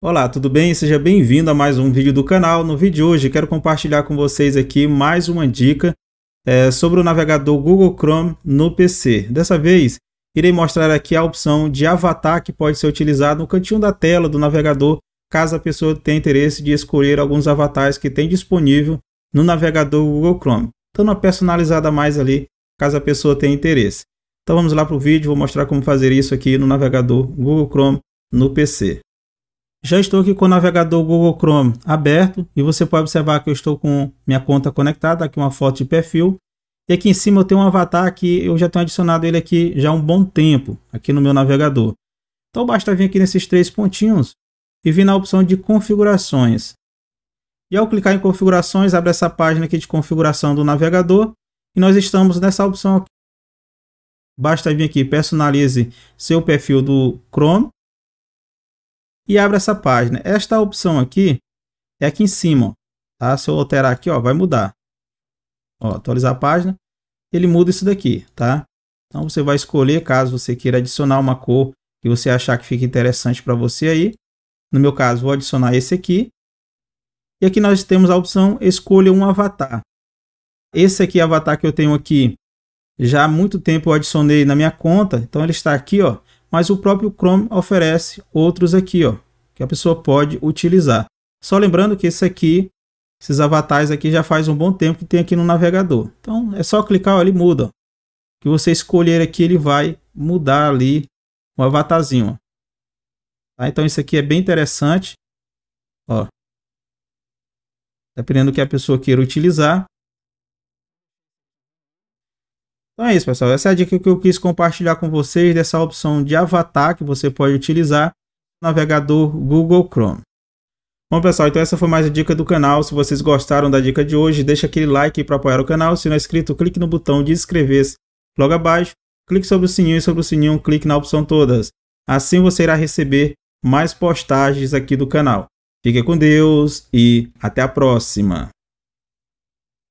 Olá, tudo bem? Seja bem-vindo a mais um vídeo do canal. No vídeo de hoje quero compartilhar com vocês aqui mais uma dica é, sobre o navegador Google Chrome no PC. Dessa vez irei mostrar aqui a opção de avatar que pode ser utilizado no cantinho da tela do navegador caso a pessoa tenha interesse de escolher alguns avatares que tem disponível no navegador Google Chrome. Então uma personalizada mais ali caso a pessoa tenha interesse. Então vamos lá para o vídeo, vou mostrar como fazer isso aqui no navegador Google Chrome no PC. Já estou aqui com o navegador Google Chrome aberto e você pode observar que eu estou com minha conta conectada, aqui uma foto de perfil. E aqui em cima eu tenho um avatar que eu já tenho adicionado ele aqui já há um bom tempo, aqui no meu navegador. Então basta vir aqui nesses três pontinhos e vir na opção de configurações. E ao clicar em configurações, abre essa página aqui de configuração do navegador e nós estamos nessa opção aqui. Basta vir aqui personalize seu perfil do Chrome e abre essa página. Esta opção aqui é aqui em cima, ó, tá? Se eu alterar aqui, ó, vai mudar. Ó, atualizar a página, ele muda isso daqui, tá? Então você vai escolher caso você queira adicionar uma cor que você achar que fica interessante para você aí. No meu caso, vou adicionar esse aqui. E aqui nós temos a opção escolha um avatar. Esse aqui avatar que eu tenho aqui, já há muito tempo eu adicionei na minha conta, então ele está aqui, ó, mas o próprio Chrome oferece outros aqui, ó, que a pessoa pode utilizar. Só lembrando que esse aqui, esses avatares aqui já faz um bom tempo que tem aqui no navegador. Então é só clicar, ó, ele muda. Ó. Que você escolher aqui, ele vai mudar ali o avatarzinho. Tá? Então isso aqui é bem interessante. Ó. Dependendo do que a pessoa queira utilizar, então é isso, pessoal. Essa é a dica que eu quis compartilhar com vocês dessa opção de avatar que você pode utilizar no navegador Google Chrome. Bom, pessoal, então essa foi mais a dica do canal. Se vocês gostaram da dica de hoje, deixa aquele like para apoiar o canal. Se não é inscrito, clique no botão de inscrever-se logo abaixo. Clique sobre o sininho e sobre o sininho, clique na opção todas. Assim você irá receber mais postagens aqui do canal. Fique com Deus e até a próxima!